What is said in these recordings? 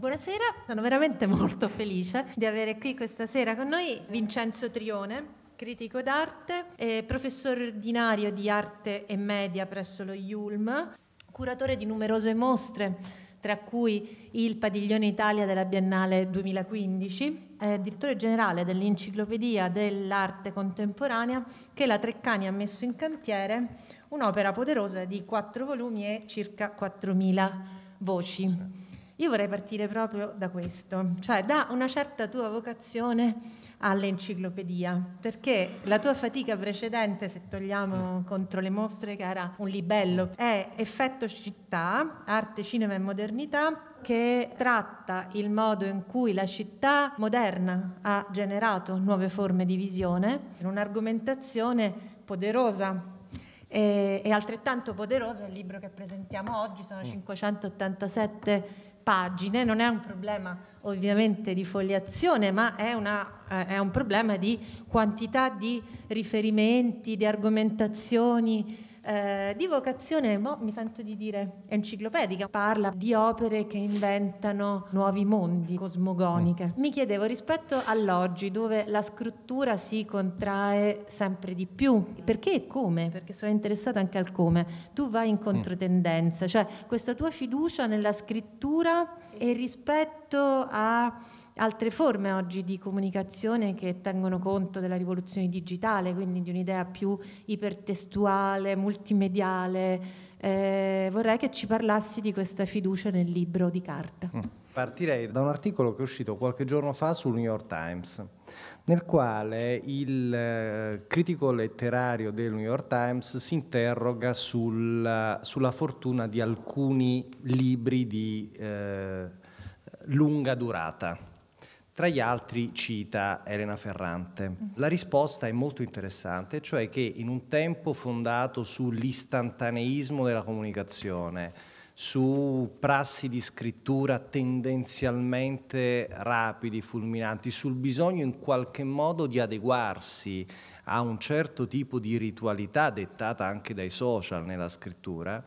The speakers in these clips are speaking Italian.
Buonasera, sono veramente molto felice di avere qui questa sera con noi Vincenzo Trione, critico d'arte, professore ordinario di arte e media presso lo IULM, curatore di numerose mostre, tra cui il Padiglione Italia della Biennale 2015, direttore generale dell'Enciclopedia dell'arte contemporanea che la Treccani ha messo in cantiere, un'opera poderosa di quattro volumi e circa 4.000 voci. Io vorrei partire proprio da questo, cioè da una certa tua vocazione all'enciclopedia, perché la tua fatica precedente, se togliamo mm. contro le mostre, che era un libello, mm. è Effetto città, arte, cinema e modernità, che tratta il modo in cui la città moderna ha generato nuove forme di visione, in un'argomentazione poderosa e, altrettanto poderoso il libro che presentiamo oggi, sono 587 mm pagine, non è un problema ovviamente di foliazione, ma è, una, eh, è un problema di quantità di riferimenti, di argomentazioni, eh, di vocazione, boh, mi sento di dire, enciclopedica. Parla di opere che inventano nuovi mondi, cosmogoniche. Mm. Mi chiedevo, rispetto all'oggi, dove la scrittura si contrae sempre di più, perché e come? Perché sono interessata anche al come. Tu vai in mm. controtendenza, cioè questa tua fiducia nella scrittura e rispetto a altre forme oggi di comunicazione che tengono conto della rivoluzione digitale, quindi di un'idea più ipertestuale, multimediale. Eh, vorrei che ci parlassi di questa fiducia nel libro di carta. Mm. Partirei da un articolo che è uscito qualche giorno fa sul New York Times, nel quale il eh, critico letterario del New York Times si interroga sulla, sulla fortuna di alcuni libri di eh, lunga durata tra gli altri cita Elena Ferrante. La risposta è molto interessante, cioè che in un tempo fondato sull'istantaneismo della comunicazione, su prassi di scrittura tendenzialmente rapidi, fulminanti, sul bisogno in qualche modo di adeguarsi a un certo tipo di ritualità dettata anche dai social nella scrittura,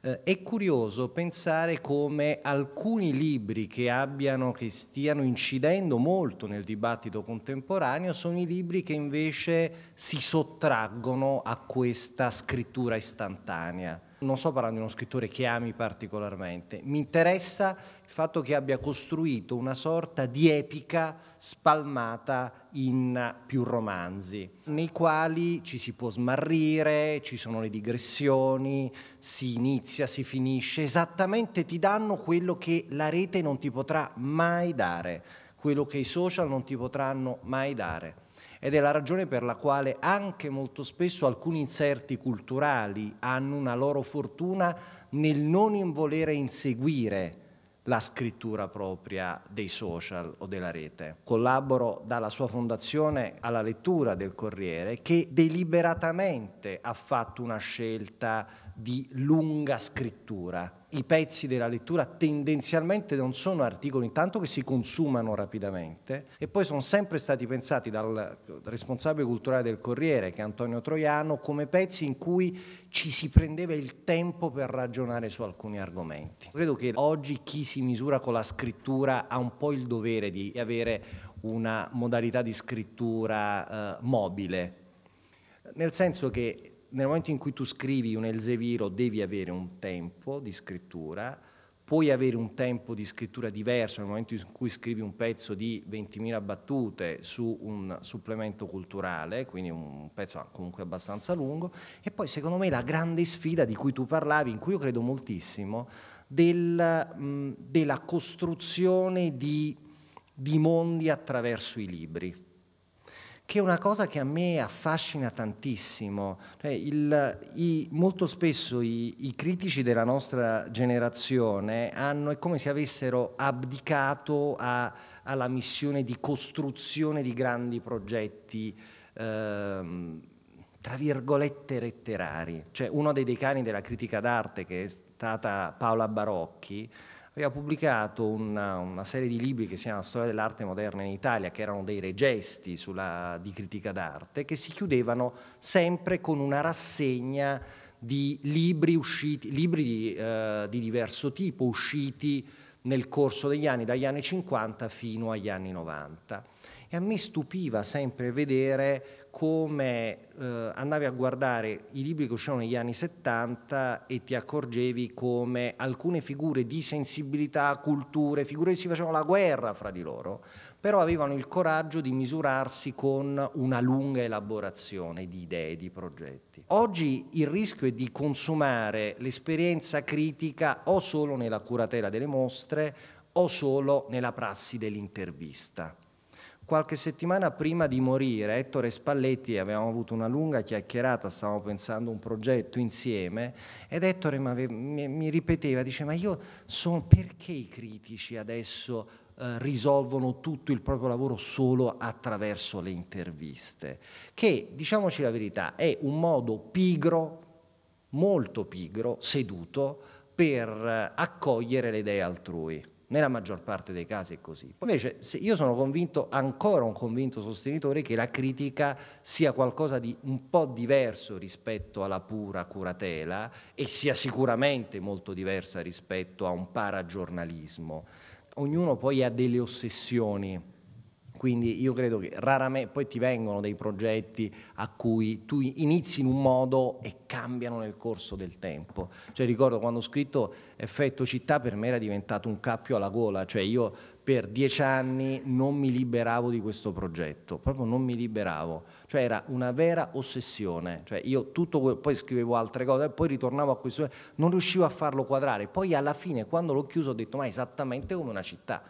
eh, è curioso pensare come alcuni libri che, abbiano, che stiano incidendo molto nel dibattito contemporaneo sono i libri che invece si sottraggono a questa scrittura istantanea non sto parlando di uno scrittore che ami particolarmente, mi interessa il fatto che abbia costruito una sorta di epica spalmata in più romanzi, nei quali ci si può smarrire, ci sono le digressioni, si inizia, si finisce, esattamente ti danno quello che la rete non ti potrà mai dare, quello che i social non ti potranno mai dare ed è la ragione per la quale anche molto spesso alcuni inserti culturali hanno una loro fortuna nel non volere inseguire la scrittura propria dei social o della rete. Collaboro dalla sua fondazione alla lettura del Corriere che deliberatamente ha fatto una scelta di lunga scrittura i pezzi della lettura tendenzialmente non sono articoli, intanto che si consumano rapidamente e poi sono sempre stati pensati dal responsabile culturale del Corriere, che è Antonio Troiano, come pezzi in cui ci si prendeva il tempo per ragionare su alcuni argomenti. Credo che oggi chi si misura con la scrittura ha un po' il dovere di avere una modalità di scrittura eh, mobile, nel senso che nel momento in cui tu scrivi un Elseviro devi avere un tempo di scrittura, puoi avere un tempo di scrittura diverso nel momento in cui scrivi un pezzo di 20.000 battute su un supplemento culturale, quindi un pezzo comunque abbastanza lungo, e poi secondo me la grande sfida di cui tu parlavi, in cui io credo moltissimo, del, mh, della costruzione di, di mondi attraverso i libri che è una cosa che a me affascina tantissimo. Cioè, il, i, molto spesso i, i, critici della nostra generazione hanno, è come se avessero abdicato a, alla missione di costruzione di grandi progetti. Ehm, tra virgolette letterari, cioè uno dei decani della critica d'arte che è stata Paola Barocchi, aveva pubblicato una, una, serie di libri che si chiamano Storia dell'arte moderna in Italia, che erano dei regesti sulla, di critica d'arte, che si chiudevano sempre con una rassegna di libri, usciti, libri di, eh, di diverso tipo usciti nel corso degli anni, dagli anni 50 fino agli anni 90. E a me stupiva sempre vedere come eh, andavi a guardare i libri che uscivano negli anni 70 e ti accorgevi come alcune figure di sensibilità, culture, figure che si facevano la guerra fra di loro, però avevano il coraggio di misurarsi con una lunga elaborazione di idee, di progetti. Oggi il rischio è di consumare l'esperienza critica o solo nella curatela delle mostre o solo nella prassi dell'intervista. Qualche settimana prima di morire, Ettore Spalletti, avevamo avuto una lunga chiacchierata, stavamo pensando un progetto insieme, ed Ettore mi, ripeteva, dice, ma io sono perché i critici adesso eh, risolvono tutto il proprio lavoro solo attraverso le interviste? Che, diciamoci la verità, è un modo pigro, molto pigro, seduto, per eh, accogliere le idee altrui. Nella maggior parte dei casi è così. Invece io sono convinto, ancora un convinto sostenitore, che la critica sia qualcosa di un po' diverso rispetto alla pura curatela e sia sicuramente molto diversa rispetto a un paragiornalismo. Ognuno poi ha delle ossessioni quindi io credo che raramente poi ti vengono dei progetti a cui tu inizi in un modo e cambiano nel corso del tempo. Cioè, ricordo quando ho scritto Effetto Città per me era diventato un cappio alla gola, cioè io per dieci anni non mi liberavo di questo progetto, proprio non mi liberavo, cioè era una vera ossessione, cioè io tutto que- poi scrivevo altre cose e poi ritornavo a questo, non riuscivo a farlo quadrare, poi alla fine quando l'ho chiuso ho detto ma è esattamente come una città,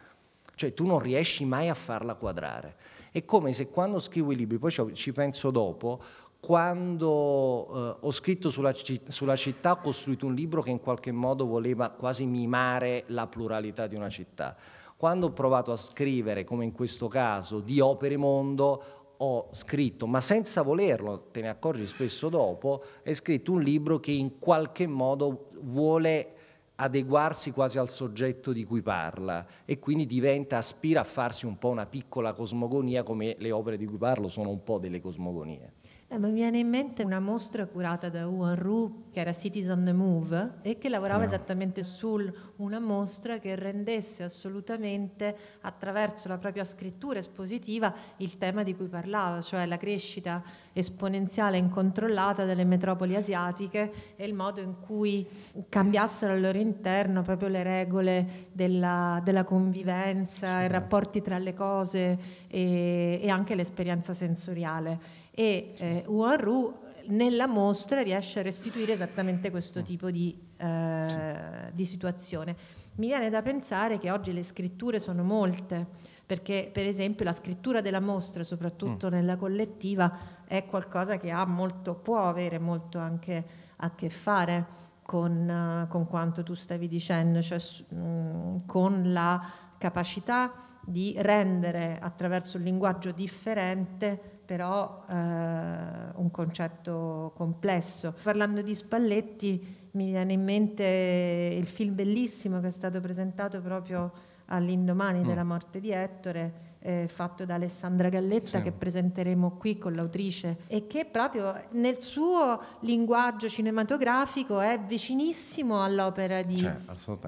cioè tu non riesci mai a farla quadrare. È come se quando scrivo i libri, poi ci penso dopo, quando eh, ho scritto sulla, sulla, città ho costruito un libro che in qualche modo voleva quasi mimare la pluralità di una città. Quando ho provato a scrivere, come in questo caso, di opere mondo, ho scritto, ma senza volerlo, te ne accorgi spesso dopo, è scritto un libro che in qualche modo vuole adeguarsi quasi al soggetto di cui parla e quindi diventa, aspira a farsi un po' una piccola cosmogonia come le opere di cui parlo sono un po' delle cosmogonie. Eh, mi viene in mente una mostra curata da Juan Ru, che era Cities on the Move, e che lavorava no. esattamente su una mostra che rendesse assolutamente, attraverso la propria scrittura espositiva, il tema di cui parlava, cioè la crescita esponenziale e incontrollata delle metropoli asiatiche e il modo in cui cambiassero al loro interno proprio le regole della, della convivenza, sì. i rapporti tra le cose e, e anche l'esperienza sensoriale e eh, Uanru nella mostra riesce a restituire esattamente questo tipo di, eh, di situazione. Mi viene da pensare che oggi le scritture sono molte perché per esempio la scrittura della mostra, soprattutto mm. nella collettiva, è qualcosa che molto, può avere molto anche a che fare con, uh, con quanto tu stavi dicendo, cioè mh, mm, con la capacità di rendere attraverso un linguaggio differente però eh, un concetto complesso. Parlando di Spalletti mi viene in mente il film bellissimo che è stato presentato proprio all'indomani mm. della morte di Ettore, eh, fatto da Alessandra Galletta sì. che presenteremo qui con l'autrice e che proprio nel suo linguaggio cinematografico è vicinissimo all'opera di, cioè,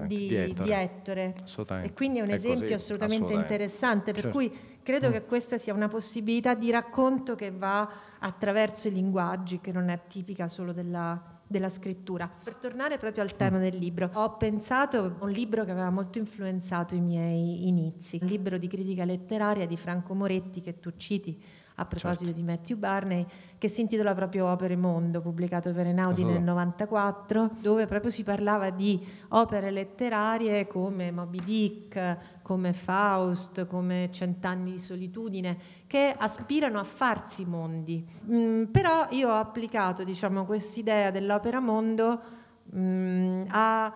di, di, Ettore. di Ettore. E quindi è un è esempio così, assolutamente interessante per certo. cui Credo mm. che questa sia una possibilità di racconto che va attraverso i linguaggi, che non è tipica solo della, della scrittura. Per tornare proprio al tema mm. del libro, ho pensato a un libro che aveva molto influenzato i miei inizi, un libro di critica letteraria di Franco Moretti che tu citi, a proposito certo. di Matthew Barney, che si intitola proprio Opere Mondo, pubblicato per Enaudi uh -huh. nel 94, uh-huh. dove proprio si parlava di opere letterarie come Moby Dick, come Faust, come Cent'anni di solitudine, che aspirano a farsi mondi. Mm, però io ho applicato diciamo, quest'idea dell'opera mondo mm, a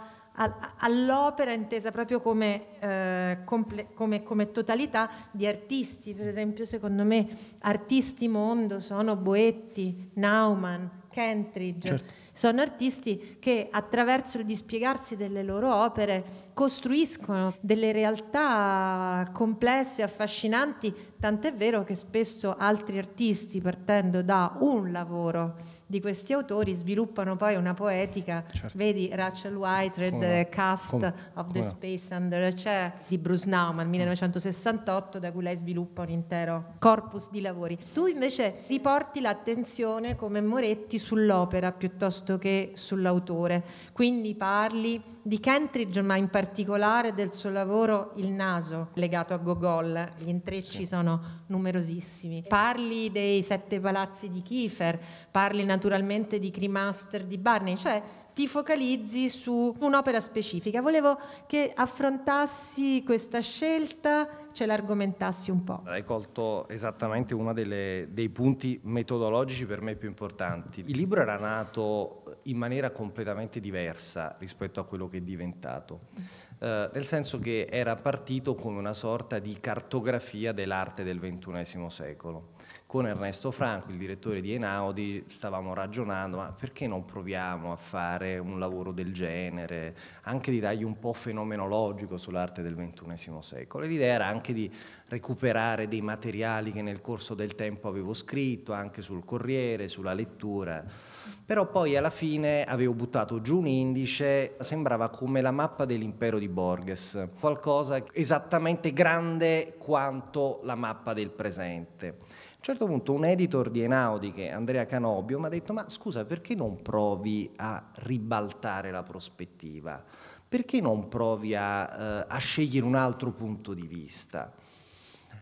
all'opera intesa proprio come, eh, comple- come, come, totalità di artisti, per esempio secondo me artisti mondo sono Boetti, Naumann, Kentridge, certo. sono artisti che attraverso il dispiegarsi delle loro opere costruiscono delle realtà complesse, affascinanti, Tant'è vero che spesso altri artisti, partendo da un lavoro di questi autori, sviluppano poi una poetica. Certo. Vedi Rachel White, Red Cast Come? of the Come? Space Under Chair di Bruce Nauman, 1968, mm. da cui lei sviluppa un intero corpus di lavori. Tu invece riporti l'attenzione come Moretti sull'opera piuttosto che sull'autore, quindi parli di Kentridge, ma in particolare del suo lavoro Il naso, legato a Gogol. Gli intrecci sì. sono numerosissimi. Parli dei sette palazzi di Kiefer, parli naturalmente di Cremaster di Barney, cioè ti focalizzi su un'opera specifica. Volevo che affrontassi questa scelta, ce l'argomentassi un po'. Hai colto esattamente uno dei punti metodologici per me più importanti. Il libro era nato in maniera completamente diversa rispetto a quello che è diventato, eh, nel senso che era partito come una sorta di cartografia dell'arte del XXI secolo con Ernesto Franco, il direttore di Enaudi, stavamo ragionando, ma perché non proviamo a fare un lavoro del genere, anche di dargli un po' fenomenologico sull'arte del XXI secolo. l'idea era anche di recuperare dei materiali che nel corso del tempo avevo scritto, anche sul Corriere, sulla lettura, però poi alla fine avevo buttato giù un indice, sembrava come la mappa dell'impero di Borges, qualcosa esattamente grande quanto la mappa del presente. A un certo punto un editor di Enaudi, Andrea Canobbio, mi ha detto ma scusa perché non provi a ribaltare la prospettiva? Perché non provi a, eh, a scegliere un altro punto di vista?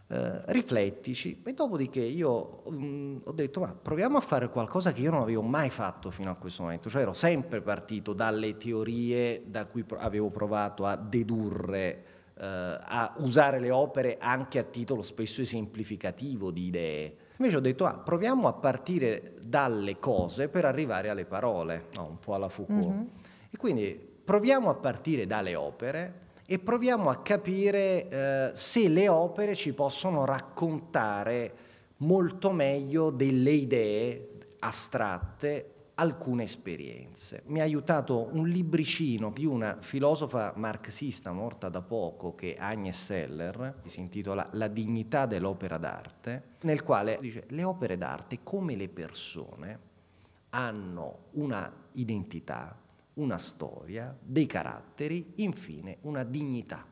Eh, riflettici e dopodiché io mh, mm, ho detto ma proviamo a fare qualcosa che io non avevo mai fatto fino a questo momento, cioè ero sempre partito dalle teorie da cui avevo provato a dedurre eh, a usare le opere anche a titolo spesso esemplificativo di idee. Invece ho detto, ah, proviamo a partire dalle cose per arrivare alle parole, no, un po' alla Foucault. Mm-hmm. E quindi proviamo a partire dalle opere e proviamo a capire eh, se le opere ci possono raccontare molto meglio delle idee astratte alcune esperienze. Mi ha aiutato un libricino di una filosofa marxista morta da poco che è Agnes Seller, che si intitola La dignità dell'opera d'arte, nel quale dice le opere d'arte come le persone hanno una identità, una storia, dei caratteri, infine una dignità.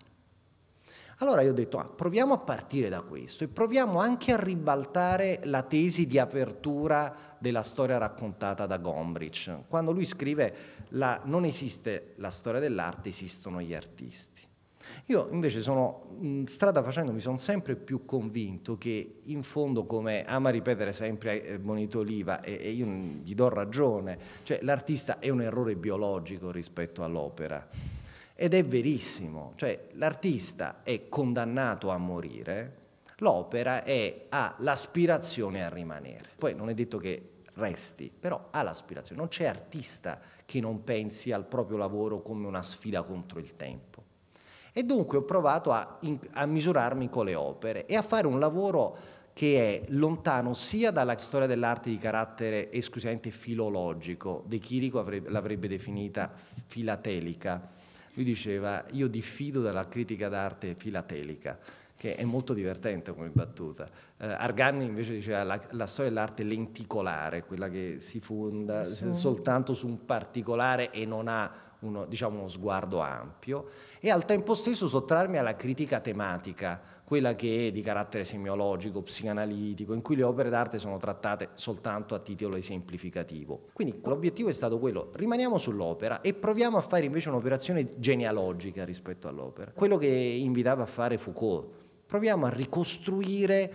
Allora io ho detto, ah, proviamo a partire da questo e proviamo anche a ribaltare la tesi di apertura della storia raccontata da Gombrich, quando lui scrive la, non esiste la storia dell'arte, esistono gli artisti. Io invece sono, mm, strada facendo, mi sono sempre più convinto che in fondo, come ama ripetere sempre eh, Bonito Oliva, e, io mm, gli do ragione, cioè l'artista è un errore biologico rispetto all'opera. Ed è verissimo, cioè l'artista è condannato a morire, l'opera è, ha l'aspirazione a rimanere. Poi non è detto che resti, però ha l'aspirazione. Non c'è artista che non pensi al proprio lavoro come una sfida contro il tempo. E dunque ho provato a, in, a misurarmi con le opere e a fare un lavoro che è lontano sia dalla storia dell'arte di carattere esclusivamente filologico, De Chirico l'avrebbe definita filatelica. Lui diceva io diffido dalla critica d'arte filatelica, che è molto divertente come battuta. Eh, Argani invece diceva la, la storia dell'arte lenticolare, quella che si fonda sì. soltanto su un particolare e non ha uno, diciamo, uno sguardo ampio, e al tempo stesso sottrarmi alla critica tematica, quella che è di carattere semiologico, psicanalitico, in cui le opere d'arte sono trattate soltanto a titolo esemplificativo. Quindi l'obiettivo è stato quello, rimaniamo sull'opera e proviamo a fare invece un'operazione genealogica rispetto all'opera. Quello che invitava a fare Foucault proviamo a ricostruire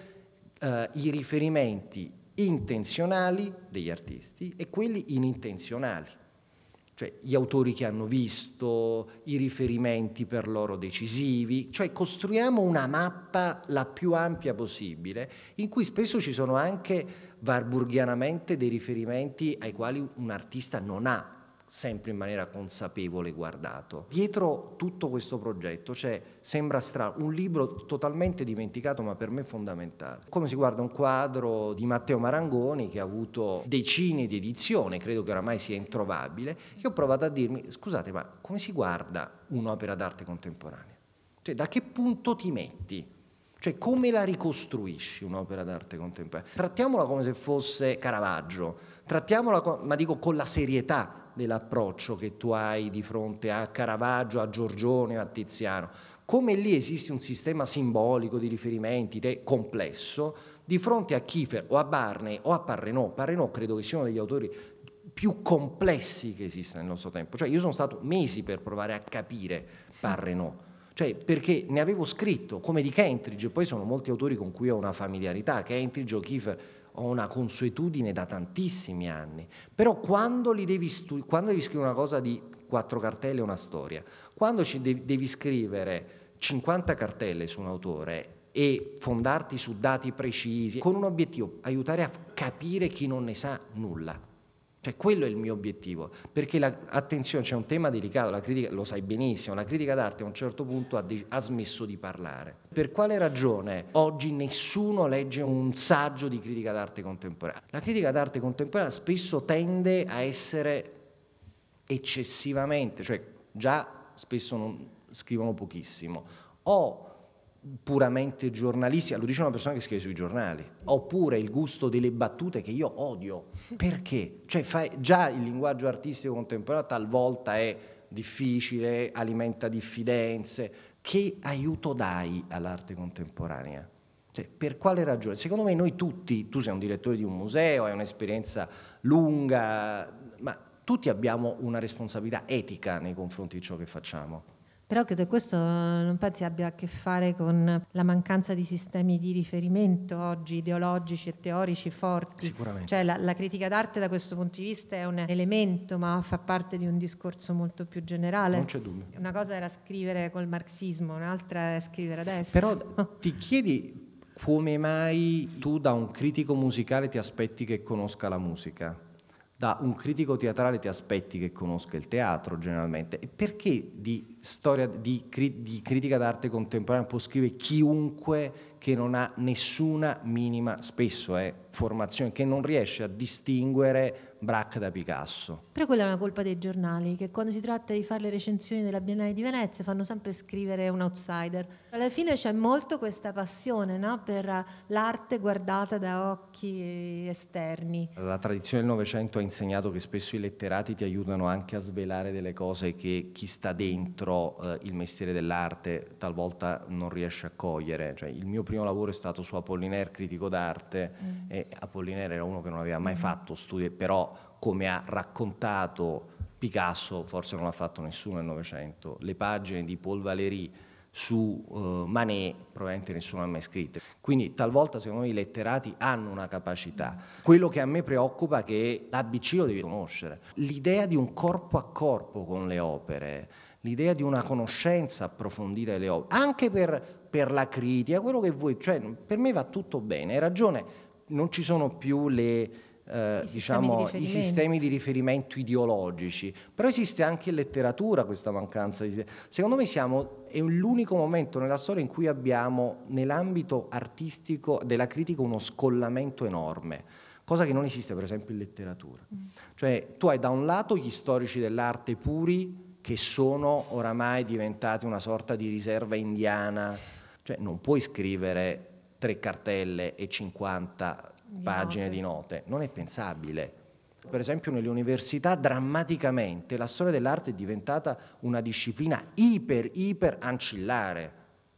eh, i riferimenti intenzionali degli artisti e quelli inintenzionali, cioè gli autori che hanno visto, i riferimenti per loro decisivi, cioè costruiamo una mappa la più ampia possibile, in cui spesso ci sono anche varburghianamente dei riferimenti ai quali un artista non ha sempre in maniera consapevole guardato. Dietro tutto questo progetto c'è, sembra strano, un libro totalmente dimenticato ma per me fondamentale. Come si guarda un quadro di Matteo Marangoni che ha avuto decine di edizioni, credo che oramai sia introvabile, io ho provato a dirmi, scusate ma come si guarda un'opera d'arte contemporanea? Cioè da che punto ti metti? Cioè come la ricostruisci un'opera d'arte contemporanea? Trattiamola come se fosse Caravaggio, trattiamola, ma dico con la serietà dell'approccio che tu hai di fronte a Caravaggio, a Giorgione, a Tiziano. Come lì esiste un sistema simbolico di riferimenti te, complesso, di fronte a Kiefer o a Barney o a Parrenot, Parrenot credo che sia uno degli autori più complessi che esiste nel nostro tempo. Cioè io sono stato mesi per provare a capire Parrenot. Cioè, perché ne avevo scritto, come di Kentridge, poi sono molti autori con cui ho una familiarità, Kentridge o Kiefer ho una consuetudine da tantissimi anni, però quando, devi, stu- quando devi scrivere una cosa di quattro cartelle e una storia, quando de- devi scrivere 50 cartelle su un autore e fondarti su dati precisi, con un obiettivo, aiutare a capire chi non ne sa nulla. Cioè, quello è il mio obiettivo, perché la, attenzione, c'è un tema delicato, critica, lo sai benissimo, la critica d'arte a un certo punto ha, de, ha, smesso di parlare. Per quale ragione oggi nessuno legge un saggio di critica d'arte contemporanea? La critica d'arte contemporanea spesso tende a essere eccessivamente, cioè già spesso non, scrivono pochissimo, o puramente giornalistica, lo dice una persona che scrive sui giornali, oppure il gusto delle battute che io odio, perché? Cioè fai, già il linguaggio artistico contemporaneo talvolta è difficile, alimenta diffidenze, che aiuto dai all'arte contemporanea? Cioè, per quale ragione? Secondo me noi tutti, tu sei un direttore di un museo, hai un'esperienza lunga, ma tutti abbiamo una responsabilità etica nei confronti di ciò che facciamo però credo che questo non pensi abbia a che fare con la mancanza di sistemi di riferimento oggi ideologici e teorici forti. Sicuramente. Cioè la, la critica d'arte da questo punto di vista è un elemento, ma fa parte di un discorso molto più generale. Non c'è dubbio. Una cosa era scrivere col marxismo, un'altra è scrivere adesso. Però ti chiedi come mai tu da un critico musicale ti aspetti che conosca la musica? da un critico teatrale ti aspetti che conosca il teatro generalmente. E perché di, storia, di, cri, di critica d'arte contemporanea può scrivere chiunque che non ha nessuna minima, spesso è eh, formazione, che non riesce a distinguere Brac da Picasso. Però quella è una colpa dei giornali, che quando si tratta di fare le recensioni della Biennale di Venezia fanno sempre scrivere un outsider. Alla fine c'è molto questa passione no? per l'arte guardata da occhi esterni. La tradizione del Novecento ha insegnato che spesso i letterati ti aiutano anche a svelare delle cose che chi sta dentro eh, il mestiere dell'arte talvolta non riesce a cogliere. Cioè, il mio primo lavoro è stato su Apollinaire, critico d'arte, mm. e Apollinaire era uno che non aveva mai mm. fatto studi, però come ha raccontato Picasso, forse non l'ha fatto nessuno nel Novecento, le pagine di Paul Valéry su uh, Manet probabilmente nessuno ha mai scritto. Quindi talvolta secondo me i letterati hanno una capacità. Quello che a me preoccupa è che l'ABC lo devi conoscere. L'idea di un corpo a corpo con le opere, l'idea di una conoscenza approfondita delle opere, anche per, per la critica, quello che vuoi, cioè per me va tutto bene, hai ragione, non ci sono più le eh, diciamo, di i, sistemi di diciamo, riferimento ideologici, però esiste anche in letteratura questa mancanza di... Secondo me siamo, è l'unico momento nella storia in cui abbiamo nell'ambito artistico della critica uno scollamento enorme, cosa che non esiste per esempio in letteratura. Mm. Cioè tu hai da un lato gli storici dell'arte puri che sono oramai diventati una sorta di riserva indiana, cioè non puoi scrivere tre cartelle e 50 pagine di note. Non è pensabile. Per esempio nelle università drammaticamente la storia dell'arte è diventata una disciplina iper, iper ancillare,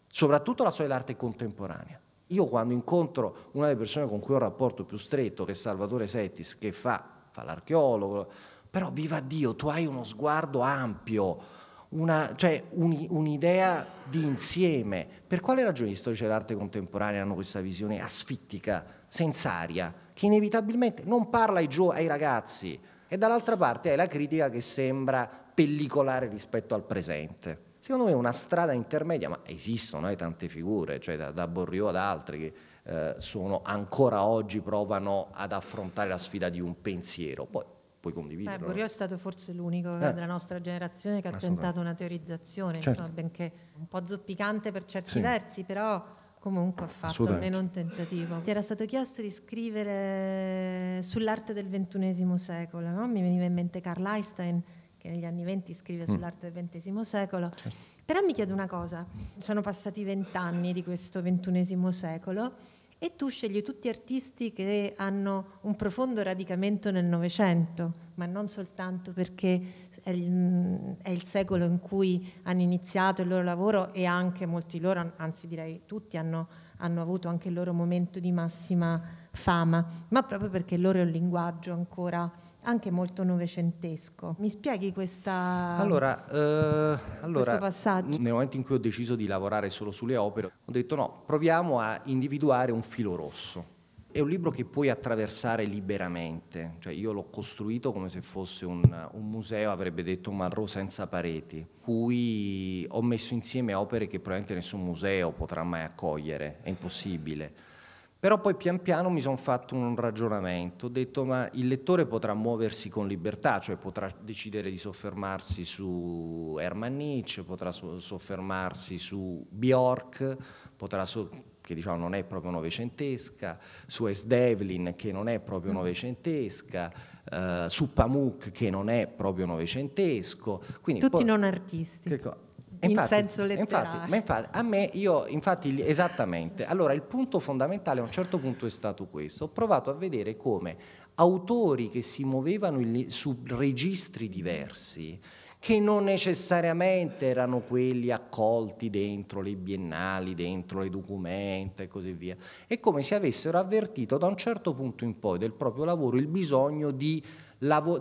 soprattutto la storia dell'arte contemporanea. Io quando incontro una delle persone con cui ho un rapporto più stretto, che è Salvatore Settis, che fa, fa l'archeologo, però viva Dio, tu hai uno sguardo ampio, una, cioè un, un'idea di insieme. Per quale ragione gli storici dell'arte contemporanea hanno questa visione asfittica senza aria, che inevitabilmente non parla ai, ai ragazzi e dall'altra parte hai la critica che sembra pellicolare rispetto al presente. Secondo me è una strada intermedia, ma esistono eh, tante figure, cioè da, da Borriò ad altri che eh, sono, ancora oggi provano ad affrontare la sfida di un pensiero. Poi puoi condividerlo. Beh, Borriò è stato forse l'unico eh. eh. della nostra generazione che ha tentato una teorizzazione, certo. insomma, benché un po' zoppicante per certi sì. versi, però comunque ha fatto almeno un tentativo. Ti era stato chiesto di scrivere sull'arte del XXI secolo, no? mi veniva in mente Carl Einstein che negli anni venti scrive mm. sull'arte del XX secolo. Certo. Però mi chiedo una cosa, sono passati vent'anni di questo XXI secolo e tu scegli tutti artisti che hanno un profondo radicamento nel Novecento, ma non soltanto perché è il, mm, è il, secolo in cui hanno iniziato il loro lavoro e anche molti loro, anzi direi tutti, hanno, hanno avuto anche il loro momento di massima fama, ma proprio perché il loro è un linguaggio ancora anche molto novecentesco. Mi spieghi questa, allora, eh, allora, questo passaggio? Nel momento in cui ho deciso di lavorare solo sulle opere, ho detto no, proviamo a individuare un filo rosso. È un libro che puoi attraversare liberamente, cioè io l'ho costruito come se fosse un, un museo, avrebbe detto un Marro senza pareti, cui ho messo insieme opere che probabilmente nessun museo potrà mai accogliere, è impossibile però poi pian piano mi sono fatto un ragionamento, ho detto ma il lettore potrà muoversi con libertà, cioè potrà decidere di soffermarsi su Herman Nietzsche, potrà soffermarsi su Bjork, potrà so che diciamo non è proprio novecentesca, su S. Devlin che non è proprio mm. novecentesca, eh, su Pamuk che non è proprio novecentesco. Quindi Tutti non artisti infatti, in senso letterario. Infatti, ma infatti, a me, io, infatti, esattamente. Allora, il punto fondamentale a un certo punto è stato questo. Ho provato a vedere come autori che si muovevano in, su registri diversi, che non necessariamente erano quelli accolti dentro le biennali, dentro le documenta e così via. e come se avessero avvertito da un certo punto in poi del proprio lavoro il bisogno di,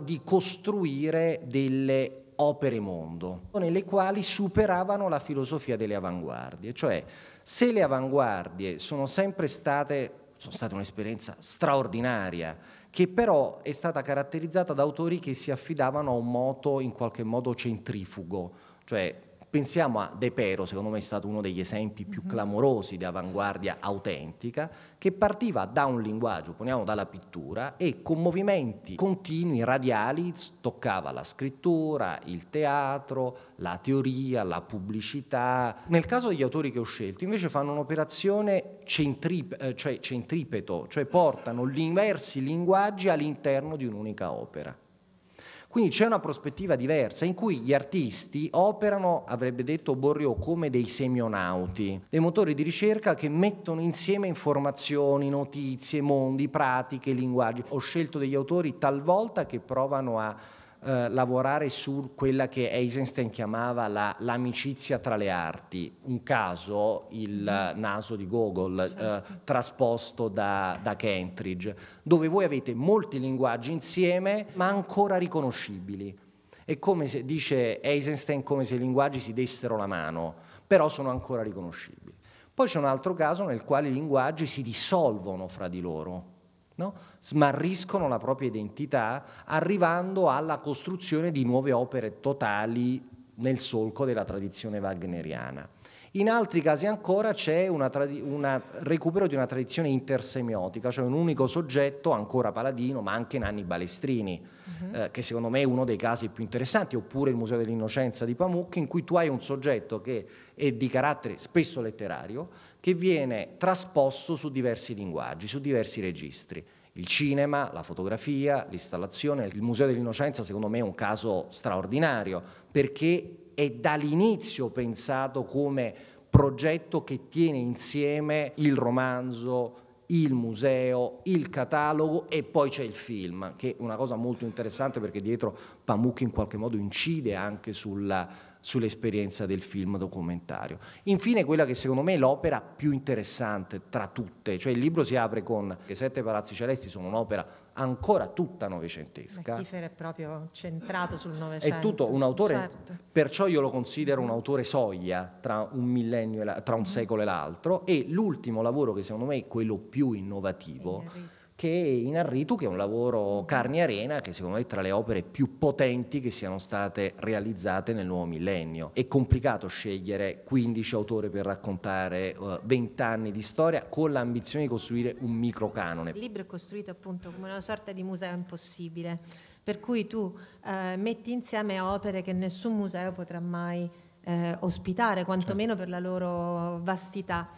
di costruire delle opere mondo, nelle quali superavano la filosofia delle avanguardie, cioè se le avanguardie sono sempre state, sono state un'esperienza straordinaria, che però è stata caratterizzata da autori che si affidavano a un moto in qualche modo centrifugo, cioè Pensiamo a De Pero, secondo me è stato uno degli esempi più mhm. clamorosi di avanguardia autentica, che partiva da un linguaggio, poniamo dalla pittura, e con movimenti continui, radiali, toccava la scrittura, il teatro, la teoria, la pubblicità. Nel caso degli autori che ho scelto, invece fanno un'operazione centrip- eh, cioè centripeto, cioè portano gli inversi linguaggi all'interno di un'unica opera. Quindi c'è una prospettiva diversa in cui gli artisti operano, avrebbe detto Borriò, come dei semionauti, dei motori di ricerca che mettono insieme informazioni, notizie, mondi, pratiche, linguaggi. Ho scelto degli autori talvolta che provano a eh, lavorare su quella che Eisenstein chiamava la, l'amicizia tra le arti, un caso il naso di Gogol eh, certo. trasposto da, da Kentridge, dove voi avete molti linguaggi insieme ma ancora riconoscibili. È come se, dice Eisenstein, come se i linguaggi si dessero la mano, però sono ancora riconoscibili. Poi c'è un altro caso nel quale i linguaggi si dissolvono fra di loro, no? smarriscono la propria identità arrivando alla costruzione di nuove opere totali nel solco della tradizione wagneriana. In altri casi ancora c'è un trad- recupero di una tradizione intersemiotica, cioè un unico soggetto, ancora Paladino, ma anche Nanni Balestrini, uh-huh. eh, che secondo me è uno dei casi più interessanti, oppure il Museo dell'Innocenza di Pamucchi, in cui tu hai un soggetto che è di carattere spesso letterario, che viene trasposto su diversi linguaggi, su diversi registri. Il cinema, la fotografia, l'installazione, il Museo dell'Innocenza secondo me è un caso straordinario perché è dall'inizio pensato come progetto che tiene insieme il romanzo, il museo, il catalogo e poi c'è il film, che è una cosa molto interessante perché dietro Pamuk in qualche modo incide anche sulla, sull'esperienza del film documentario. Infine quella che secondo me è l'opera più interessante tra tutte, cioè il libro si apre con che sette palazzi celesti sono un'opera ancora tutta novecentesca. Beh, Kiefer è proprio centrato sul Novecento. È tutto un autore, certo. perciò io lo considero un mm-hmm. autore soglia tra un, millennio e la, tra un mm-hmm. secolo e l'altro e l'ultimo lavoro che secondo me è quello più innovativo che è in Arritu, che è un lavoro carne arena, che secondo me è tra le opere più potenti che siano state realizzate nel nuovo millennio. È complicato scegliere 15 autori per raccontare uh, eh, 20 anni di storia con l'ambizione di costruire un microcanone. Il libro è costruito appunto come una sorta di museo impossibile, per cui tu uh, metti insieme opere che nessun museo potrà mai eh, ospitare, quantomeno certo. per la loro vastità.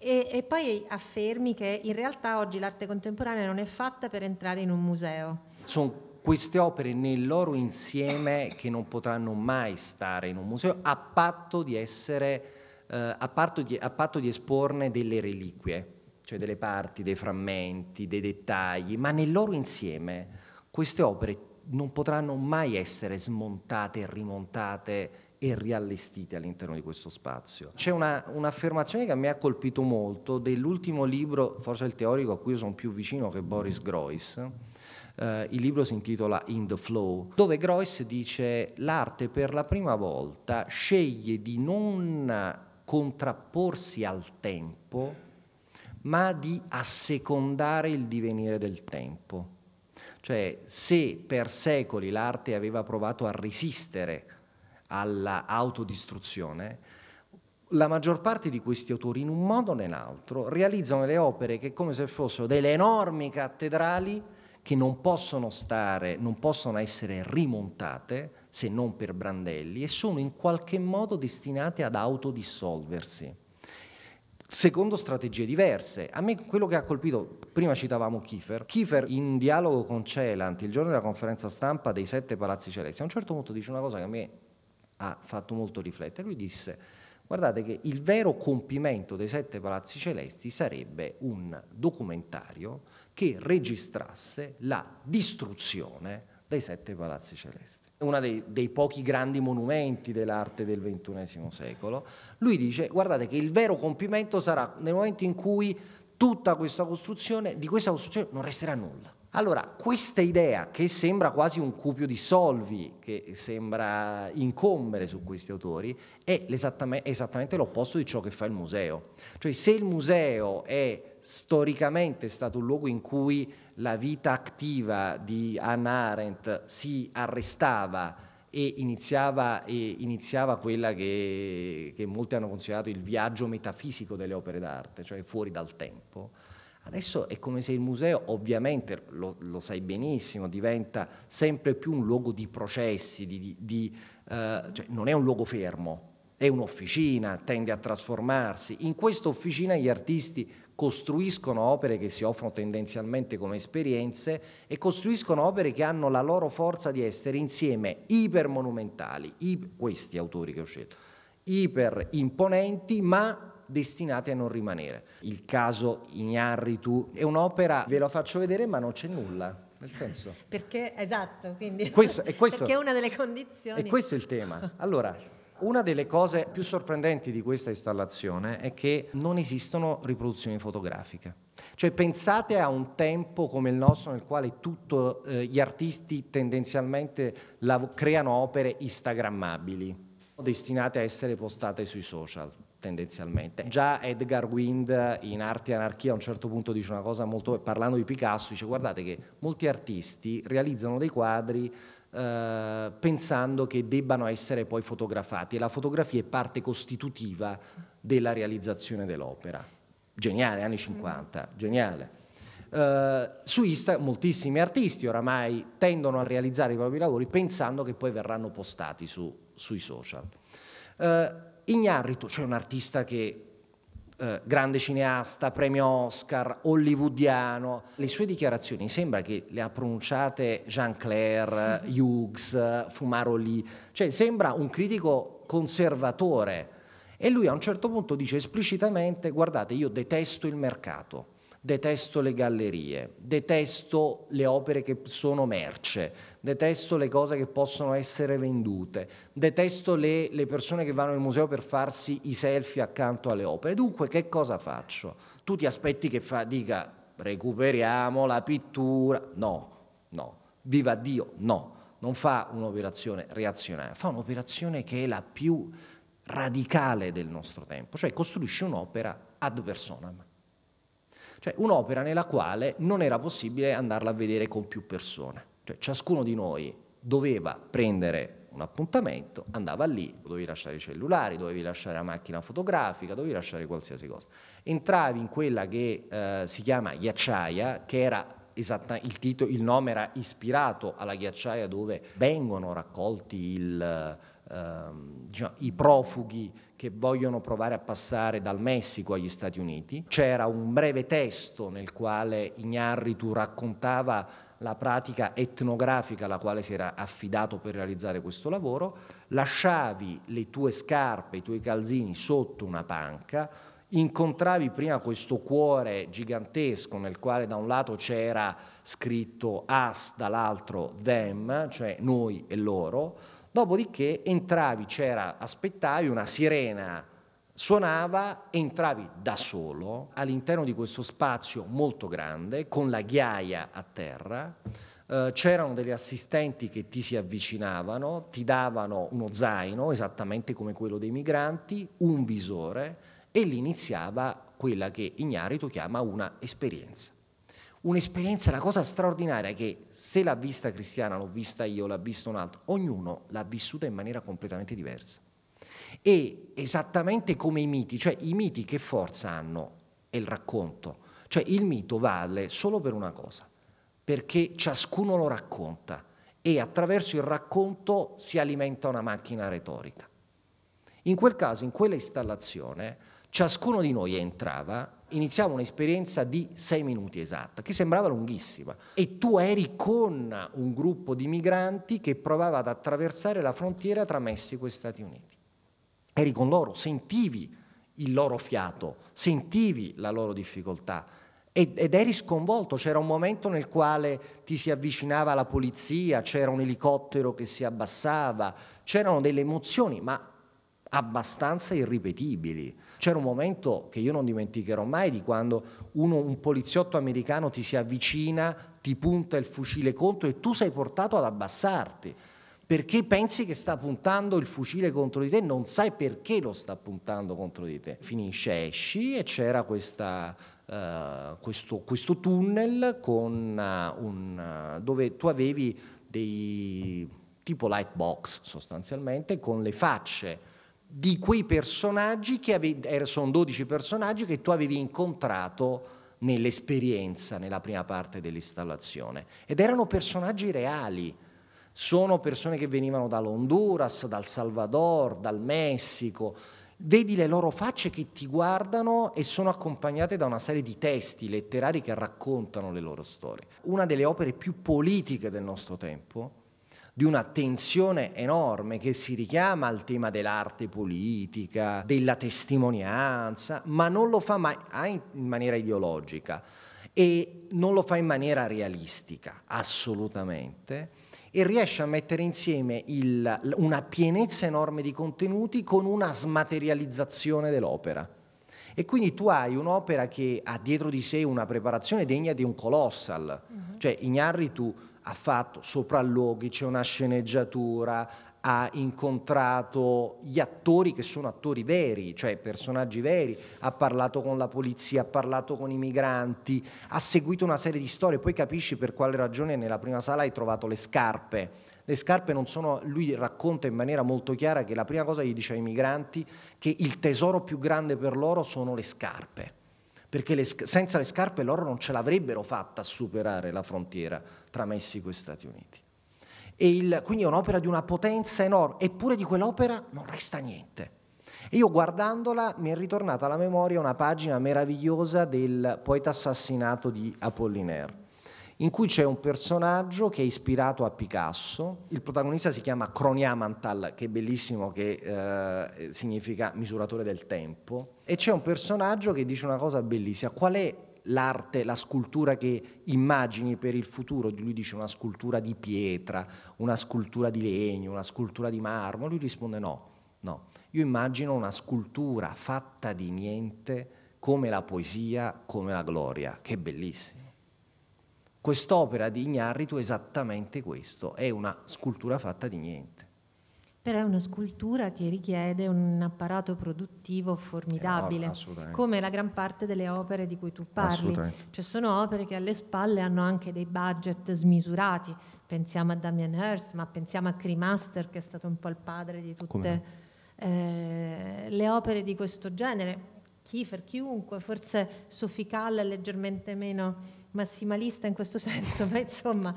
E, e poi affermi che in realtà oggi l'arte contemporanea non è fatta per entrare in un museo. Sono queste opere nel loro insieme che non potranno mai stare in un museo a patto di essere eh, a, patto di, a patto di esporne delle reliquie, cioè delle parti, dei frammenti, dei dettagli, ma nel loro insieme queste opere non potranno mai essere smontate, rimontate e riallestite all'interno di questo spazio. C'è un'affermazione che a me ha colpito molto dell'ultimo libro, forse il teorico a cui io sono più vicino che Boris Groys, Uh, eh, il libro si intitola In the Flow, dove Groyce dice l'arte per la prima volta sceglie di non contrapporsi al tempo, ma di assecondare il divenire del tempo. Cioè, se per secoli l'arte aveva provato a resistere all'autodistruzione, la maggior parte di questi autori, in un modo o nell'altro, realizzano le opere che come se fossero delle enormi cattedrali che non possono stare, non possono essere rimontate se non per brandelli e sono in qualche modo destinate ad autodissolversi. Secondo strategie diverse. A me quello che ha colpito, prima citavamo Kiefer, Kiefer in dialogo con Celant il giorno della conferenza stampa dei sette palazzi celesti, a un certo punto dice una cosa che a me ha fatto molto riflettere. Lui disse, guardate che il vero compimento dei sette palazzi celesti sarebbe un documentario che registrasse la distruzione dei sette palazzi celesti. uno dei, dei, pochi grandi monumenti dell'arte del XXI secolo. Lui dice, guardate che il vero compimento sarà nel momento in cui tutta questa costruzione, di questa costruzione non resterà nulla. Allora, questa idea che sembra quasi un cupio di solvi, che sembra incombere su questi autori, è esattamente l'opposto di ciò che fa il museo. Cioè, se il museo è storicamente stato un luogo in cui la vita attiva di Anna Arendt si arrestava e iniziava, e iniziava quella che, che molti hanno considerato il viaggio metafisico delle opere d'arte, cioè fuori dal tempo Adesso è come se il museo, ovviamente lo, lo sai benissimo, diventa sempre più un luogo di processi, di, di, di, eh, cioè non è un luogo fermo, è un'officina, tende a trasformarsi. In questa officina gli artisti costruiscono opere che si offrono tendenzialmente come esperienze e costruiscono opere che hanno la loro forza di essere insieme ipermonumentali, i, questi autori che ho scelto, iperimponenti ma destinate a non rimanere. Il caso Ignarritu è un'opera, ve la faccio vedere, ma non c'è nulla. Nel senso. Perché, esatto, quindi. Questo, è questo, perché è una delle condizioni. E questo è il tema. Allora, una delle cose più sorprendenti di questa installazione è che non esistono riproduzioni fotografiche. Cioè pensate a un tempo come il nostro nel quale tutti eh, gli artisti tendenzialmente la, creano opere instagrammabili, destinate a essere postate sui social tendenzialmente. Già Edgar Wind in Arte e Anarchia a un certo punto dice una cosa molto, parlando di Picasso, dice guardate che molti artisti realizzano dei quadri eh, pensando che debbano essere poi fotografati e la fotografia è parte costitutiva della realizzazione dell'opera. Geniale, anni 50, mm. geniale. Eh, su Insta moltissimi artisti oramai tendono a realizzare i propri lavori pensando che poi verranno postati su, sui social. Eh, Ignarrito, cioè un artista che eh, grande cineasta, premio Oscar, hollywoodiano. Le sue dichiarazioni sembra che le ha pronunciate Jean Claire, Hughes, Fumaroli, Lee, cioè sembra un critico conservatore. E lui a un certo punto dice esplicitamente: Guardate, io detesto il mercato detesto le gallerie, detesto le opere che sono merce, detesto le cose che possono essere vendute, detesto le, le persone che vanno al museo per farsi i selfie accanto alle opere. Dunque che cosa faccio? Tu ti aspetti che fa, dica recuperiamo la pittura? No, no, viva Dio, no. Non fa un'operazione reazionaria, fa un'operazione che è la più radicale del nostro tempo, cioè costruisce un'opera ad personam. Cioè un'opera nella quale non era possibile andarla a vedere con più persone. Cioè ciascuno di noi doveva prendere un appuntamento, andava lì, dovevi lasciare i cellulari, dovevi lasciare la macchina fotografica, dovevi lasciare qualsiasi cosa. Entravi in quella che eh, si chiama ghiacciaia, che era Esatta, il, titolo, il, nome era ispirato alla ghiacciaia dove vengono raccolti il, ehm, diciamo, i profughi che vogliono provare a passare dal Messico agli Stati Uniti. C'era un breve testo nel quale Ignarritu raccontava la pratica etnografica alla quale si era affidato per realizzare questo lavoro, lasciavi le tue scarpe, i tuoi calzini sotto una panca, incontravi prima questo cuore gigantesco nel quale da un lato c'era scritto us, dall'altro them, cioè noi e loro, Dopodiché entravi, c'era, aspettavi una sirena, suonava, entravi da solo all'interno di questo spazio molto grande, con la ghiaia a terra, eh, c'erano degli assistenti che ti si avvicinavano, ti davano uno zaino, esattamente come quello dei migranti, un visore e lì iniziava quella che Ignarito chiama una esperienza un'esperienza, una cosa straordinaria che se l'ha vista Cristiana, l'ho vista io, l'ha vista un altro, ognuno l'ha vissuta in maniera completamente diversa. E esattamente come i miti, cioè i miti che forza hanno è il racconto, cioè il mito vale solo per una cosa, perché ciascuno lo racconta e attraverso il racconto si alimenta una macchina retorica. In quel caso, in quella installazione, ciascuno di noi entrava iniziava un'esperienza di sei minuti esatta, che sembrava lunghissima. E tu eri con un gruppo di migranti che provava ad attraversare la frontiera tra Messico e Stati Uniti. Eri con loro, sentivi il loro fiato, sentivi la loro difficoltà ed eri sconvolto, c'era un momento nel quale ti si avvicinava la polizia, c'era un elicottero che si abbassava, c'erano delle emozioni, ma abbastanza irripetibili. C'era un momento che io non dimenticherò mai di quando uno, un poliziotto americano ti si avvicina, ti punta il fucile contro e tu sei portato ad abbassarti perché pensi che sta puntando il fucile contro di te, non sai perché lo sta puntando contro di te. Finisce, esci e c'era questa, uh, questo, questo, tunnel con, uh, un, uh, dove tu avevi dei tipo light box sostanzialmente con le facce di quei personaggi che avevi, er, sono 12 personaggi che tu avevi incontrato nell'esperienza, nella prima parte dell'installazione. Ed erano personaggi reali, sono persone che venivano dall'Honduras, dal Salvador, dal Messico. Vedi le loro facce che ti guardano e sono accompagnate da una serie di testi letterari che raccontano le loro storie. Una delle opere più politiche del nostro tempo di una tensione enorme che si richiama al tema dell'arte politica, della testimonianza, ma non lo fa mai in maniera ideologica e non lo fa in maniera realistica, assolutamente, e riesce a mettere insieme il, una pienezza enorme di contenuti con una smaterializzazione dell'opera. E quindi tu hai un'opera che ha dietro di sé una preparazione degna di un colossal. Uh mm-hmm. -huh. Cioè, Ignarri tu ha fatto sopralluoghi, c'è una sceneggiatura, ha incontrato gli attori che sono attori veri, cioè personaggi veri, ha parlato con la polizia, ha parlato con i migranti, ha seguito una serie di storie, poi capisci per quale ragione nella prima sala hai trovato le scarpe. Le scarpe non sono, lui racconta in maniera molto chiara che la prima cosa gli dice ai migranti che il tesoro più grande per loro sono le scarpe perché le, senza le scarpe loro non ce l'avrebbero fatta a superare la frontiera tra Messico e Stati Uniti. E il, quindi è un'opera di una potenza enorme, eppure di quell'opera non resta niente. E io guardandola mi è ritornata alla memoria una pagina meravigliosa del poeta assassinato di Apollinaire, in cui c'è un personaggio che è ispirato a Picasso, il protagonista si chiama Croniamantal, che è bellissimo, che eh, significa misuratore del tempo, e c'è un personaggio che dice una cosa bellissima. Qual è l'arte, la scultura che immagini per il futuro? Lui dice una scultura di pietra, una scultura di legno, una scultura di marmo. Lui risponde no, no. Io immagino una scultura fatta di niente come la poesia, come la gloria, che è bellissimo. Quest'opera di Ignarrito è esattamente questo, è una scultura fatta di niente. Però è una scultura che richiede un apparato produttivo formidabile, come la gran parte delle opere di cui tu parli. Cioè sono opere che alle spalle hanno anche dei budget smisurati. Pensiamo a Damien Hirst, ma pensiamo a Cremaster, che è stato un po' il padre di tutte eh, le opere di questo genere. Kiefer, chiunque, forse Sofical è leggermente meno massimalista in questo senso, ma insomma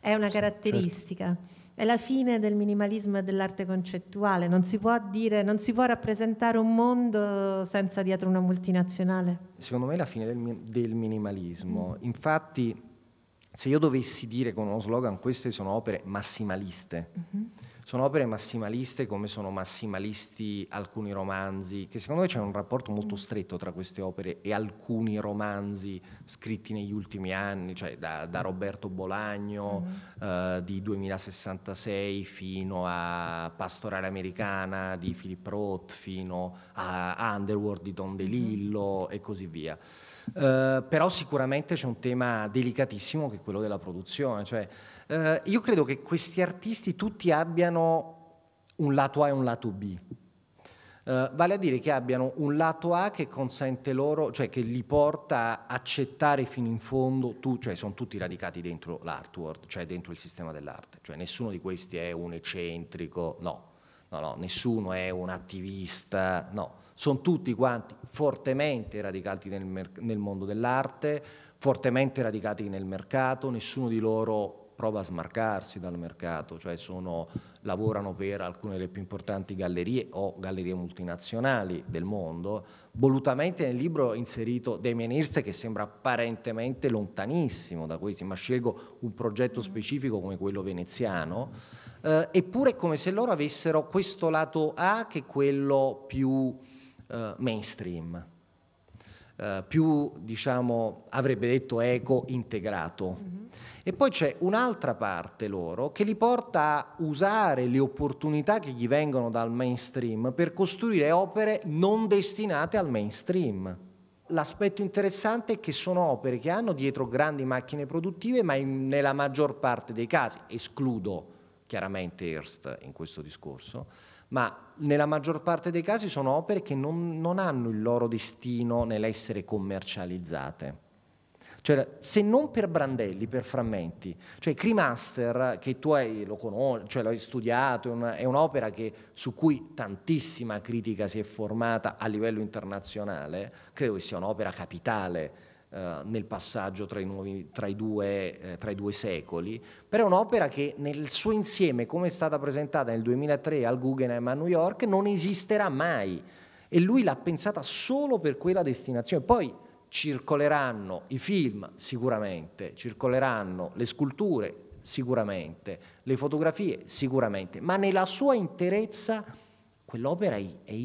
è una certo. caratteristica. Certo. È la fine del minimalismo e dell'arte concettuale. Non si può dire, non si può rappresentare un mondo senza dietro una multinazionale. Secondo me è la fine del, del minimalismo. Mm. Infatti, se io dovessi dire con uno slogan queste sono opere massimaliste, mm-hmm sono opere massimaliste come sono massimalisti alcuni romanzi, che secondo me c'è un rapporto molto mm. stretto tra queste opere e alcuni romanzi scritti negli ultimi anni, cioè da, da Roberto Bolagno mm-hmm. eh, di 2066 fino a Pastorale Americana di Philip Roth, fino a Underworld di Don mm-hmm. DeLillo mm-hmm. e così via. Eh, però sicuramente c'è un tema delicatissimo che è quello della produzione, cioè eh, io credo che questi artisti tutti abbiano un lato A e un lato B. Uh, vale a dire che abbiano un lato A che consente loro, cioè che li porta a accettare fino in fondo, tu, cioè sono tutti radicati dentro l'art world, cioè dentro il sistema dell'arte, cioè nessuno di questi è un eccentrico, no, no, no, nessuno è un attivista, no, sono tutti quanti fortemente radicati nel, nel mondo dell'arte, fortemente radicati nel mercato, nessuno di loro prova a smarcarsi dal mercato, cioè sono, lavorano per alcune delle più importanti gallerie o gallerie multinazionali del mondo. Volutamente nel libro ho inserito Damien Hirst che sembra apparentemente lontanissimo da questi, ma scelgo un progetto specifico come quello veneziano, eh, eppure è come se loro avessero questo lato A che è quello più eh, mainstream eh, più, diciamo, avrebbe detto eco integrato. Mm-hmm. E poi c'è un'altra parte loro che li porta a usare le opportunità che gli vengono dal mainstream per costruire opere non destinate al mainstream. L'aspetto interessante è che sono opere che hanno dietro grandi macchine produttive, ma in, nella maggior parte dei casi, escludo chiaramente Hearst in questo discorso, ma nella maggior parte dei casi sono opere che non, non hanno il loro destino nell'essere commercializzate. Cioè, se non per brandelli, per frammenti. Cioè, Creemaster, che tu hai, lo conosci, cioè, l'hai studiato, è, una, è un'opera che, su cui tantissima critica si è formata a livello internazionale, credo che sia un'opera capitale eh, nel passaggio tra i, nuovi, tra, i due, eh, tra i, due, secoli, però è un'opera che nel suo insieme, come è stata presentata nel 2003 al Guggenheim a New York, non esisterà mai e lui l'ha pensata solo per quella destinazione. Poi circoleranno i film sicuramente, circoleranno le sculture sicuramente, le fotografie sicuramente, ma nella sua interezza quell'opera è, è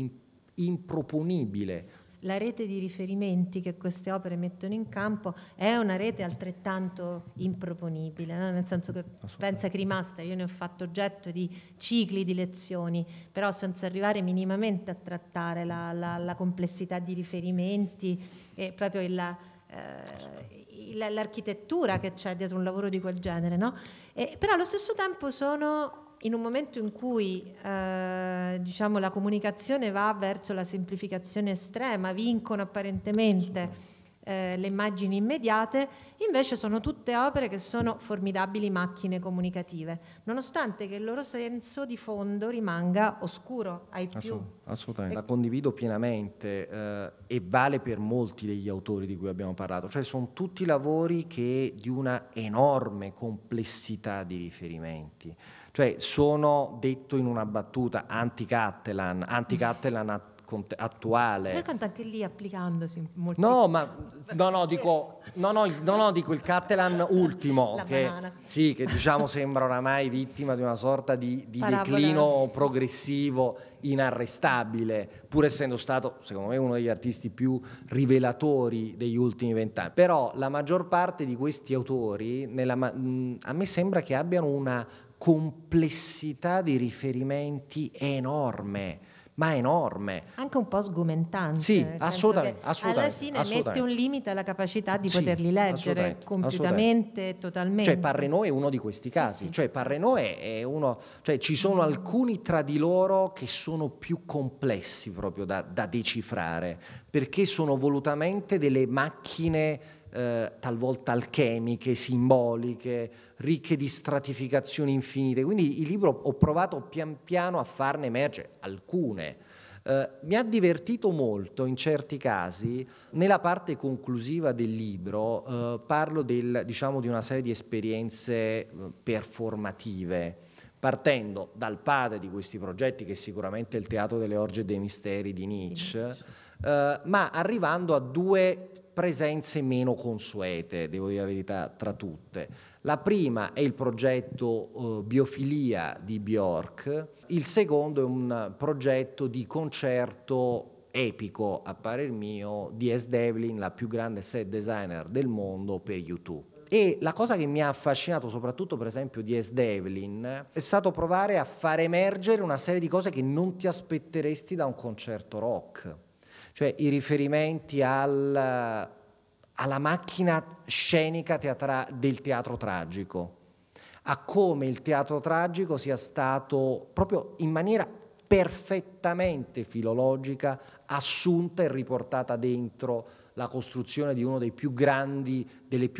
improponibile la rete di riferimenti che queste opere mettono in campo è una rete altrettanto improponibile, no? nel senso che pensa che rimasta, io ne ho fatto oggetto di cicli di lezioni, però senza arrivare minimamente a trattare la, la, la complessità di riferimenti e proprio il, eh, l'architettura che c'è dietro un lavoro di quel genere, no? e, però allo stesso tempo sono in un momento in cui eh, diciamo, la comunicazione va verso la semplificazione estrema, vincono apparentemente eh, le immagini immediate, invece sono tutte opere che sono formidabili macchine comunicative, nonostante che il loro senso di fondo rimanga oscuro ai più. Assolut- assolutamente, la condivido pienamente eh, e vale per molti degli autori di cui abbiamo parlato, cioè sono tutti lavori che di una enorme complessità di riferimenti. Cioè sono, detto in una battuta, anti-Cattelan, anti-Cattelan at- attuale. Per quanto anche lì applicandosi molto. No, ma no, no, dico, no, no, no, no dico il Catalan ultimo, La che, sì, che diciamo sembra oramai vittima di una sorta di, di declino progressivo inarrestabile, pur essendo stato, secondo me, uno degli artisti più rivelatori degli ultimi vent'anni. Però la maggior parte di questi autori, nella, a me sembra che abbiano una complessità di riferimenti enorme ma enorme. Anche un po' sgomentante. Sì, assolutamente, assolutamente, Alla fine assolutamente. mette un limite alla capacità di sì, poterli leggere completamente, totalmente. Cioè Parrenoe è uno di questi casi, sì, cioè, sì. cioè Parrenoe è uno, cioè ci sono mm. alcuni tra di loro che sono più complessi proprio da, da decifrare, perché sono volutamente delle macchine eh, talvolta alchemiche, simboliche, ricche di stratificazioni infinite. Quindi il libro ho provato pian piano a farne emergere alcune. Eh, mi ha divertito molto in certi casi, nella parte conclusiva del libro eh, parlo del, diciamo, di una serie di esperienze eh, performative, partendo dal padre di questi progetti che è sicuramente il Teatro delle Orge e dei Misteri di Nietzsche, eh, ma arrivando a due presenze meno consuete, devo dire la verità, tra tutte. La prima è il progetto eh, Biofilia di Bjork, il secondo è un progetto di concerto epico, a parer mio, di S. Devlin, la più grande set designer del mondo per YouTube. E la cosa che mi ha affascinato soprattutto per esempio di S. Devlin è stato provare a far emergere una serie di cose che non ti aspetteresti da un concerto rock cioè i riferimenti al, alla macchina scenica teatra, del teatro tragico, a come il teatro tragico sia stato proprio in maniera perfettamente filologica assunta e riportata dentro la costruzione di una delle più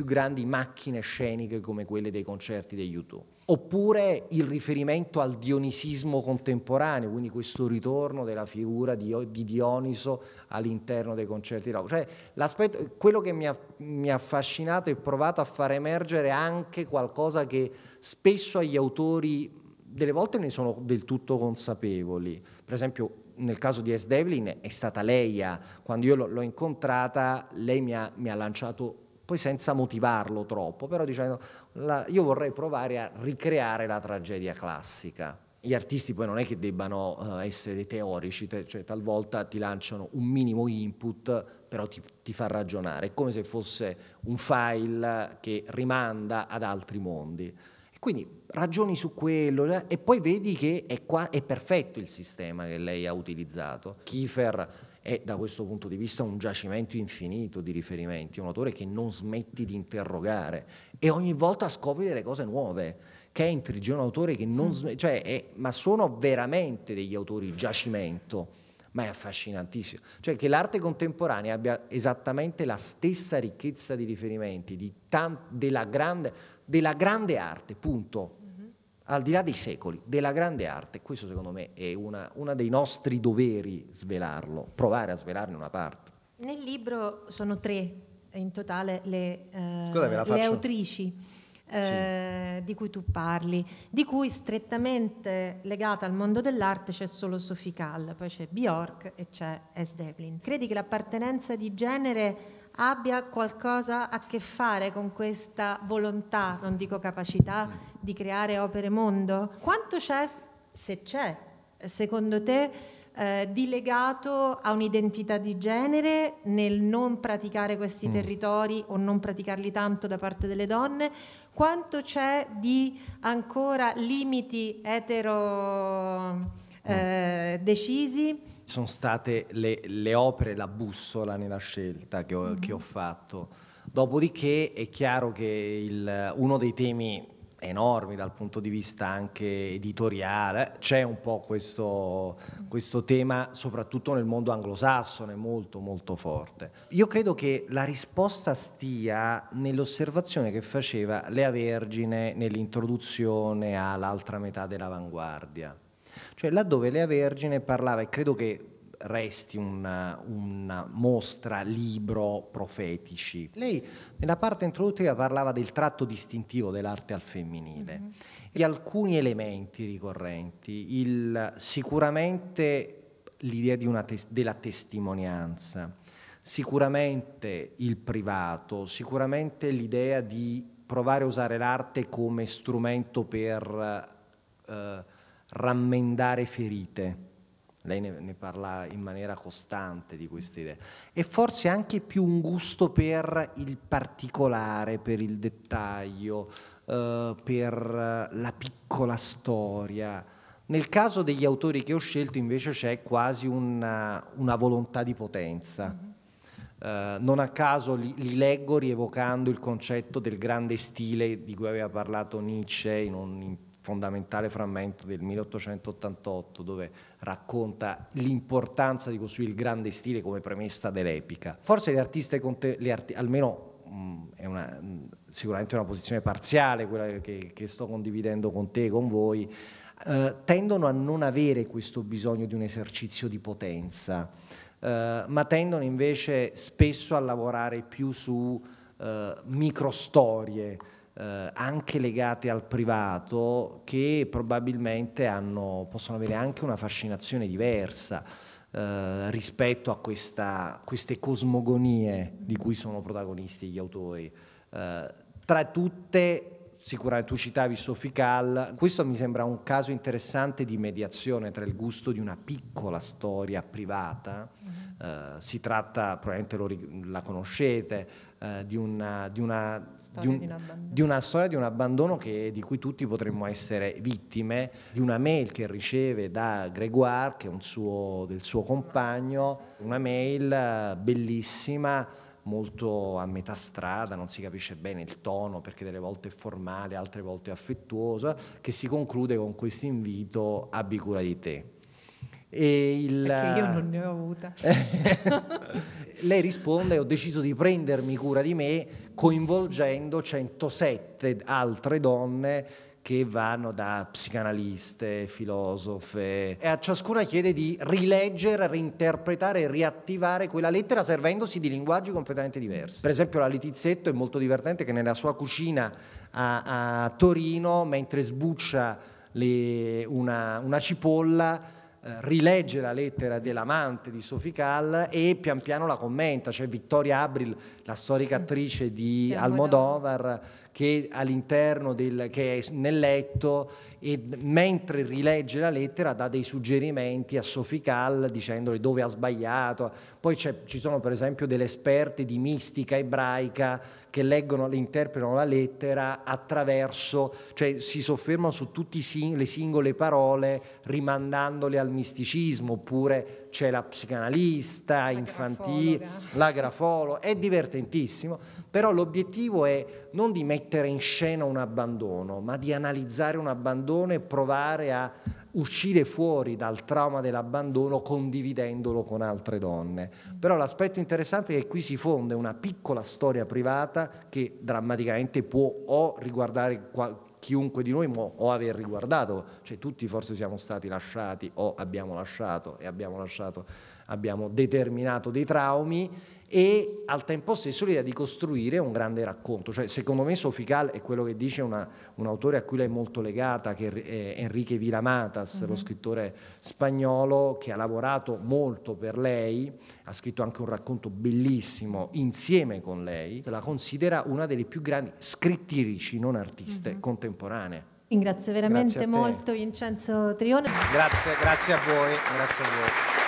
grandi macchine sceniche come quelle dei concerti degli YouTube oppure il riferimento al dionisismo contemporaneo, quindi questo ritorno della figura di, di Dioniso all'interno dei concerti rock. Cioè, quello che mi ha, mi ha affascinato e provato a far emergere anche qualcosa che spesso agli autori delle volte ne sono del tutto consapevoli. Per esempio, nel caso di S. Devlin è stata lei quando io l'ho incontrata, lei mi ha, mi ha lanciato poi senza motivarlo troppo, però dicendo la, io vorrei provare a ricreare la tragedia classica. Gli artisti poi non è che debbano eh, essere dei teorici, te, cioè talvolta ti lanciano un minimo input, però ti, ti fa ragionare, è come se fosse un file che rimanda ad altri mondi. Quindi ragioni su quello eh, e poi vedi che è, qua, è perfetto il sistema che lei ha utilizzato. Kiefer è da questo punto di vista un giacimento infinito di riferimenti, un autore che non smetti di interrogare e ogni volta scopri delle cose nuove. Kentridge è un autore che non mm. smetti, cioè è, ma sono veramente degli autori giacimento ma è affascinantissimo. Cioè che l'arte contemporanea abbia esattamente la stessa ricchezza di riferimenti di tan- della, grande, della grande arte, punto al di là dei secoli, della grande arte, questo secondo me è uno dei nostri doveri svelarlo, provare a svelarne una parte. Nel libro sono tre in totale le, eh, le autrici eh, sì. di cui tu parli, di cui strettamente legata al mondo dell'arte c'è solo Sophie Kall, poi c'è Bjork e c'è S. Devlin. Credi che l'appartenenza di genere abbia qualcosa a che fare con questa volontà, non dico capacità, mm di creare opere mondo. Quanto c'è, se c'è, secondo te, eh, di legato a un'identità di genere nel non praticare questi mm. territori o non praticarli tanto da parte delle donne? Quanto c'è di ancora limiti etero mm. eh, decisi? Sono state le, le, opere, la bussola nella scelta che ho, mm. che ho mm. fatto. Dopodiché è chiaro che il, uno dei temi enormi dal punto di vista anche editoriale, c'è un po' questo, questo, tema soprattutto nel mondo anglosassone molto molto forte. Io credo che la risposta stia nell'osservazione che faceva Lea Vergine nell'introduzione all'altra metà dell'avanguardia, cioè laddove Lea Vergine parlava e credo che resti una, una, mostra, libro profetici. Lei nella parte introduttiva parlava del tratto distintivo dell'arte al femminile, mm-hmm. di alcuni elementi ricorrenti, il, sicuramente l'idea tes- della testimonianza, sicuramente il privato, sicuramente l'idea di provare a usare l'arte come strumento per eh, rammendare ferite lei ne, ne parla in maniera costante di queste idee, e forse anche più un gusto per il particolare, per il dettaglio, eh, per la piccola storia. Nel caso degli autori che ho scelto invece c'è quasi una, una, volontà di potenza. Uh, non a caso li, li, leggo rievocando il concetto del grande stile di cui aveva parlato Nietzsche in un fondamentale frammento del 1888 dove racconta l'importanza di costruire il grande stile come premessa dell'epica. Forse le artiste, le arti almeno mm, è una, mm, sicuramente una posizione parziale quella che, che, sto condividendo con te, e con voi, eh, tendono a non avere questo bisogno di un esercizio di potenza, eh, ma tendono invece spesso a lavorare più su eh, microstorie, eh, anche legate al privato che probabilmente hanno, possono avere anche una fascinazione diversa eh, rispetto a questa, queste cosmogonie di cui sono protagonisti gli autori. Eh, tra tutte, sicuramente tu citavi Sofical, questo mi sembra un caso interessante di mediazione tra il gusto di una piccola storia privata, mm-hmm. eh, si tratta, probabilmente lo, la conoscete, eh, di, una, di, una, di, un, un di, una, storia di un abbandono che, di cui tutti potremmo essere vittime, di una mail che riceve da Gregoire, che è un suo, del suo compagno, ah, una mail eh, bellissima molto a metà strada, non si capisce bene il tono perché delle volte è formale, altre volte è affettuosa, che si conclude con questo invito abbi cura di te. E il, Perché io non ne ho avuta. lei risponde: Ho deciso di prendermi cura di me coinvolgendo 107 altre donne che vanno da psicanaliste, filosofe, e a ciascuna chiede di rileggere, reinterpretare, riattivare quella lettera servendosi di linguaggi completamente diversi. Per esempio la Letizietto è molto divertente che nella sua cucina a, a Torino, mentre sbuccia le, una, una cipolla, eh, rilegge la lettera dell'amante di Sofical e pian piano la commenta, cioè Vittoria Abril la storica mm. attrice di Almodovar che, all'interno del, che, è nel letto e mentre rilegge la lettera dà dei suggerimenti a Sofical dicendole dove ha sbagliato. Poi ci sono per esempio delle esperte di mistica ebraica che leggono e interpretano la lettera attraverso, cioè si soffermano su tutte le singole parole rimandandole al misticismo oppure c'è la psicanalista la infantile, la grafolo, è divertentissimo, però l'obiettivo è non di mettere in scena un abbandono, ma di analizzare un abbandono e provare a uscire fuori dal trauma dell'abbandono condividendolo con altre donne. Però l'aspetto interessante è che qui si fonde una piccola storia privata che drammaticamente può o riguardare qualche chiunque di noi o aver riguardato, cioè tutti forse siamo stati lasciati o abbiamo lasciato e abbiamo lasciato, abbiamo determinato dei traumi e al tempo stesso l'idea di costruire un grande racconto. Cioè, secondo me Sofical è quello che dice una, un autore a cui lei è molto legata, che è Enrique Vilamatas, uh -huh. lo mhm. scrittore spagnolo che ha lavorato molto per lei, ha scritto anche un racconto bellissimo insieme con lei, la considera una delle più grandi scrittrici, non artiste, uh mhm. -huh. contemporanee. Ringrazio veramente molto Vincenzo Trione. Grazie, grazie a voi, grazie a voi.